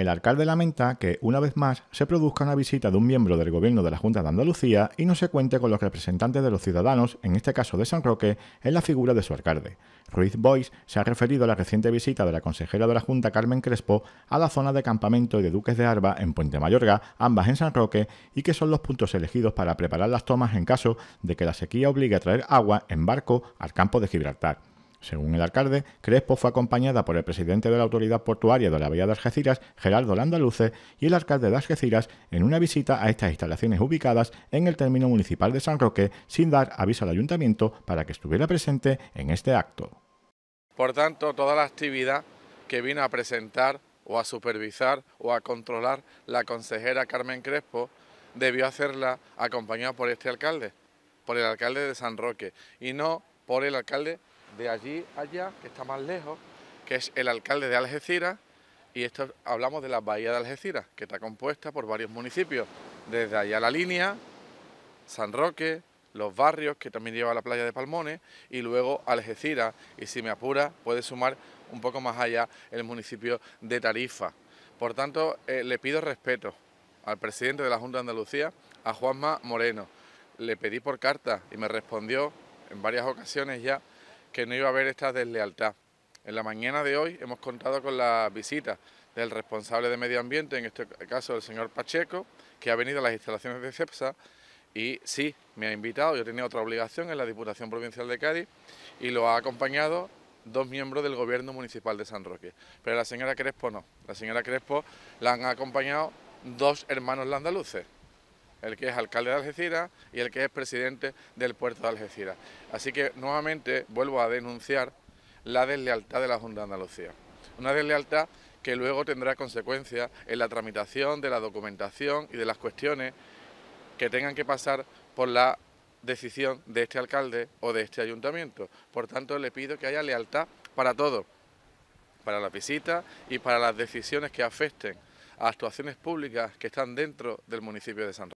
El alcalde lamenta que, una vez más, se produzca una visita de un miembro del gobierno de la Junta de Andalucía y no se cuente con los representantes de los ciudadanos, en este caso de San Roque, en la figura de su alcalde. Ruiz Boix se ha referido a la reciente visita de la consejera de la Junta Carmen Crespo a la zona de campamento y de Duques de Arba en Puente Mayorga, ambas en San Roque, y que son los puntos elegidos para preparar las tomas en caso de que la sequía obligue a traer agua en barco al campo de Gibraltar. Según el alcalde, Crespo fue acompañada por el presidente de la Autoridad Portuaria de la Bahía de Algeciras, Gerardo Landaluce, y el alcalde de Algeciras en una visita a estas instalaciones ubicadas en el término municipal de San Roque, sin dar aviso al ayuntamiento para que estuviera presente en este acto. Por tanto, toda la actividad que vino a presentar o a supervisar o a controlar la consejera Carmen Crespo debió hacerla acompañada por este alcalde, por el alcalde de San Roque, y no por el alcalde de allí allá, que está más lejos, que es el alcalde de Algeciras, y esto hablamos de la bahía de Algeciras, que está compuesta por varios municipios, desde allá la línea, San Roque, los barrios, que también lleva a la playa de Palmones, y luego Algeciras, y si me apura, puede sumar un poco más allá el municipio de Tarifa. Por tanto, eh, le pido respeto al presidente de la Junta de Andalucía, a Juanma Moreno. Le pedí por carta y me respondió en varias ocasiones ya que no iba a haber esta deslealtad. En la mañana de hoy hemos contado con la visita del responsable de medio ambiente, en este caso el señor Pacheco, que ha venido a las instalaciones de CEPSA y sí, me ha invitado, yo tenía otra obligación en la Diputación Provincial de Cádiz y lo ha acompañado dos miembros del Gobierno Municipal de San Roque. Pero la señora Crespo no, la señora Crespo la han acompañado dos hermanos landaluces el que es alcalde de Algeciras y el que es presidente del puerto de Algeciras. Así que nuevamente vuelvo a denunciar la deslealtad de la Junta de Andalucía. Una deslealtad que luego tendrá consecuencias en la tramitación de la documentación y de las cuestiones que tengan que pasar por la decisión de este alcalde o de este ayuntamiento. Por tanto, le pido que haya lealtad para todo, para la visita y para las decisiones que afecten a actuaciones públicas que están dentro del municipio de San